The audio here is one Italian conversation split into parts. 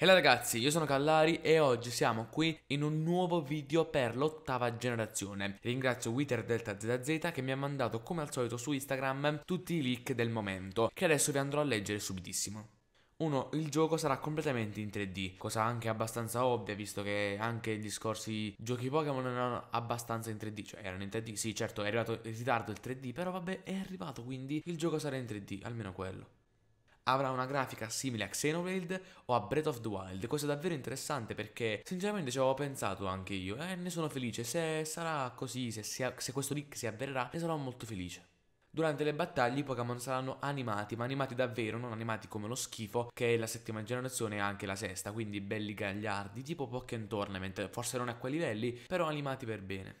Hello ragazzi, io sono Callari e oggi siamo qui in un nuovo video per l'ottava generazione. Ringrazio Wither Delta ZZ che mi ha mandato come al solito su Instagram tutti i leak del momento, che adesso vi andrò a leggere subitissimo. 1. Il gioco sarà completamente in 3D, cosa anche abbastanza ovvia, visto che anche gli scorsi giochi Pokémon erano abbastanza in 3D, cioè erano in 3D, sì certo è arrivato in ritardo il 3D, però vabbè è arrivato quindi il gioco sarà in 3D, almeno quello avrà una grafica simile a Xenoblade o a Breath of the Wild, Questo è davvero interessante perché sinceramente ci avevo pensato anche io e eh, ne sono felice, se sarà così, se, sia, se questo leak si avverrà, ne sarò molto felice. Durante le battaglie i Pokémon saranno animati, ma animati davvero, non animati come lo schifo che è la settima generazione e anche la sesta, quindi belli gagliardi, tipo Pokémon Tournament, forse non a quei livelli, però animati per bene.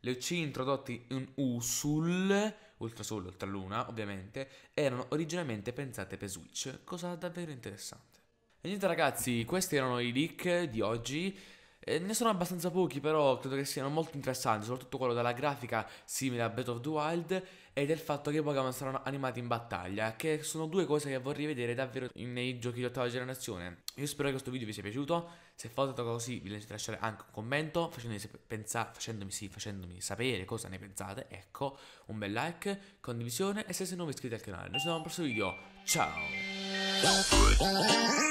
Le UC introdotti in Usul Ultrasole e Ultraluna, ovviamente, erano originalmente pensate per Switch, cosa davvero interessante. E niente ragazzi, questi erano i leak di oggi. Eh, ne sono abbastanza pochi, però credo che siano molto interessanti, soprattutto quello della grafica simile a Breath of the Wild e del fatto che i Pokémon saranno animati in battaglia, che sono due cose che vorrei vedere davvero nei giochi di ottava generazione. Io spero che questo video vi sia piaciuto, se fate così vi lasciate lasciare anche un commento facendomi, pensa- facendomi, sì, facendomi sapere cosa ne pensate, ecco, un bel like, condivisione e se siete nuovi iscriviti al canale. Noi ci vediamo al prossimo video, ciao!